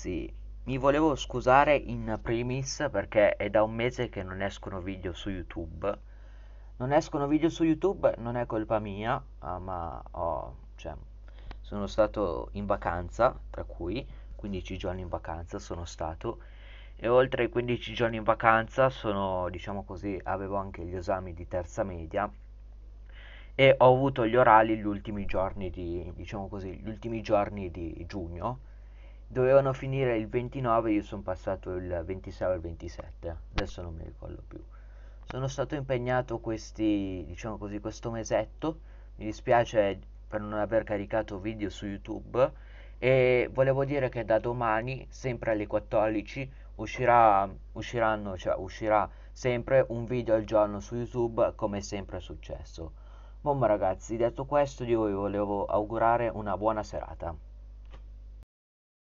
ragazzi, mi volevo scusare in primis perché è da un mese che non escono video su YouTube. Non escono video su YouTube, non è colpa mia, ah, ma oh, cioè, sono stato in vacanza, tra cui 15 giorni in vacanza sono stato e oltre ai 15 giorni in vacanza sono, diciamo così, avevo anche gli esami di terza media e ho avuto gli orali gli ultimi giorni di, diciamo così, gli ultimi giorni di giugno dovevano finire il 29 io sono passato il 26 al 27 adesso non mi ricordo più sono stato impegnato questi diciamo così questo mesetto mi dispiace per non aver caricato video su youtube e volevo dire che da domani sempre alle 14 uscirà usciranno cioè uscirà sempre un video al giorno su youtube come sempre è successo Bomba ragazzi, detto questo io vi volevo augurare una buona serata.